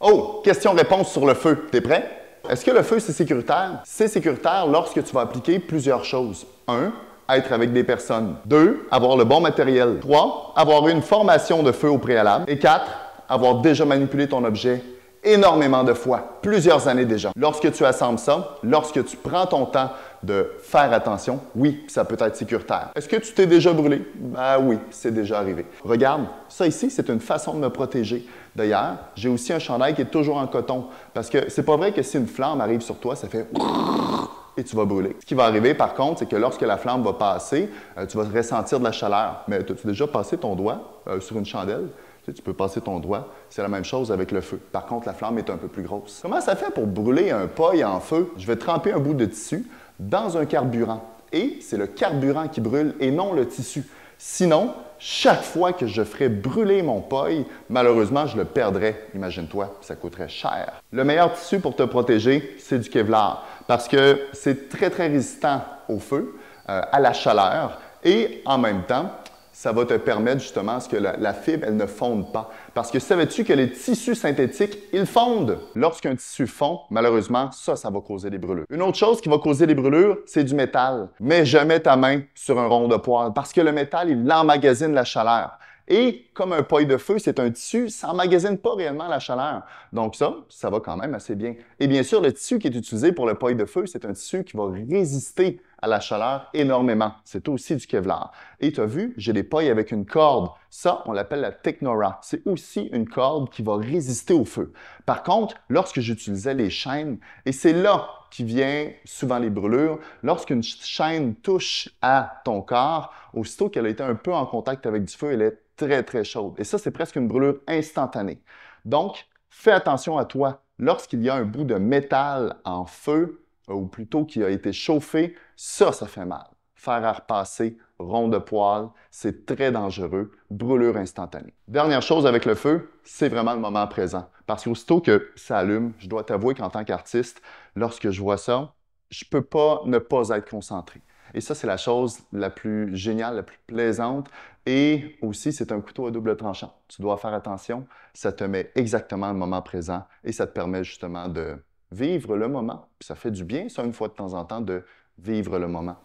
Oh, question-réponse sur le feu. T'es prêt? Est-ce que le feu, c'est sécuritaire? C'est sécuritaire lorsque tu vas appliquer plusieurs choses. 1. Être avec des personnes. 2. Avoir le bon matériel. 3. Avoir une formation de feu au préalable. Et 4. Avoir déjà manipulé ton objet énormément de fois, plusieurs années déjà. Lorsque tu assembles ça, lorsque tu prends ton temps, de faire attention. Oui, ça peut être sécuritaire. Est-ce que tu t'es déjà brûlé? Ben oui, c'est déjà arrivé. Regarde, ça ici, c'est une façon de me protéger. D'ailleurs, j'ai aussi un chandail qui est toujours en coton parce que c'est pas vrai que si une flamme arrive sur toi, ça fait et tu vas brûler. Ce qui va arriver, par contre, c'est que lorsque la flamme va passer, euh, tu vas ressentir de la chaleur. Mais as-tu déjà passé ton doigt euh, sur une chandelle? Tu, tu, peux passer ton doigt. C'est la même chose avec le feu. Par contre, la flamme est un peu plus grosse. Comment ça fait pour brûler un poil en feu? Je vais tremper un bout de tissu dans un carburant. Et c'est le carburant qui brûle et non le tissu. Sinon, chaque fois que je ferais brûler mon poil, malheureusement, je le perdrais. Imagine-toi, ça coûterait cher. Le meilleur tissu pour te protéger, c'est du Kevlar parce que c'est très, très résistant au feu, euh, à la chaleur et en même temps, ça va te permettre justement ce que la, fibre, elle ne fonde pas. Parce que savais-tu que les tissus synthétiques, ils fondent. Lorsqu'un tissu fond, malheureusement, ça, ça va causer des brûlures. Une autre chose qui va causer des brûlures, c'est du métal. Mets jamais ta main sur un rond de poêle parce que le métal, il emmagasine la chaleur. Et comme un poil de feu, c'est un tissu, ça n'emmagasine pas réellement la chaleur. Donc ça, ça va quand même assez bien. Et bien sûr, le tissu qui est utilisé pour le poil de feu, c'est un tissu qui va résister à la chaleur énormément. C'est aussi du Kevlar. Et tu as vu, j'ai des poils avec une corde. Ça, on l'appelle la Technora. C'est aussi une corde qui va résister au feu. Par contre, lorsque j'utilisais les chaînes, et c'est là qui vient souvent les brûlures, lorsqu'une chaîne touche à ton corps, aussitôt qu'elle a été un peu en contact avec du feu, elle est très, très chaude. Et ça, c'est presque une brûlure instantanée. Donc, fais attention à toi. Lorsqu'il y a un bout de métal en feu, ou plutôt qui a été chauffé, ça, ça fait mal. Faire à repasser, rond de poil, c'est très dangereux, brûlure instantanée. Dernière chose avec le feu, c'est vraiment le moment présent. Parce qu'aussitôt que ça allume, je dois t'avouer qu'en tant qu'artiste, lorsque je vois ça, je ne peux pas ne pas être concentré. Et ça, c'est la chose la plus géniale, la plus plaisante. Et aussi, c'est un couteau à double tranchant. Tu dois faire attention. Ça te met exactement le moment présent et ça te permet justement de vivre le moment. ça fait du bien, ça, une fois de temps en temps, de vivre le moment.